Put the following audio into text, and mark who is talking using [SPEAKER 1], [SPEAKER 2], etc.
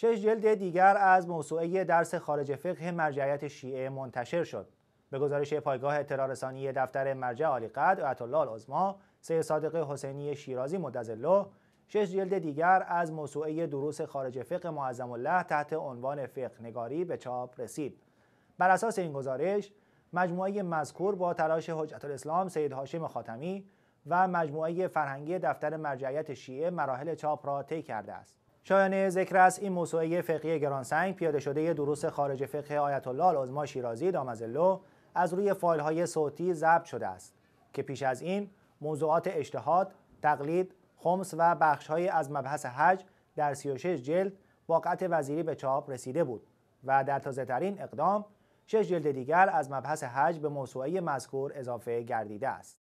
[SPEAKER 1] شش جلد دیگر از موسوعه درس خارج فقه مرجعیت شیعه منتشر شد به گزارش پایگاه اطلاع رسانی دفتر مرجع عالی قد آیت الله العظما سید صادق حسینی شیرازی مدظله شش جلد دیگر از موسوعه دروس خارج فقه معظم الله تحت عنوان فقه نگاری به چاپ رسید بر اساس این گزارش مجموعه مذکور با تلاش حجت الاسلام سید هاشم خاتمی و مجموعه فرهنگی دفتر مرجعیت شیعه مراحل چاپ را طی کرده است شایان ذکر است این موسوعه فقهی گرانسنگ پیاده شده دروس خارج فقه آیت الله العظما شیرازی دامزلو از روی فایل های صوتی ضبط شده است که پیش از این موضوعات اجتهاد، تقلید، خمس و بخش های از مبحث حج در 36 جلد با قطع وزیری به چاپ رسیده بود و در تازه ترین اقدام شش جلد دیگر از مبحث حج به موسوعه مذکور اضافه گردیده است.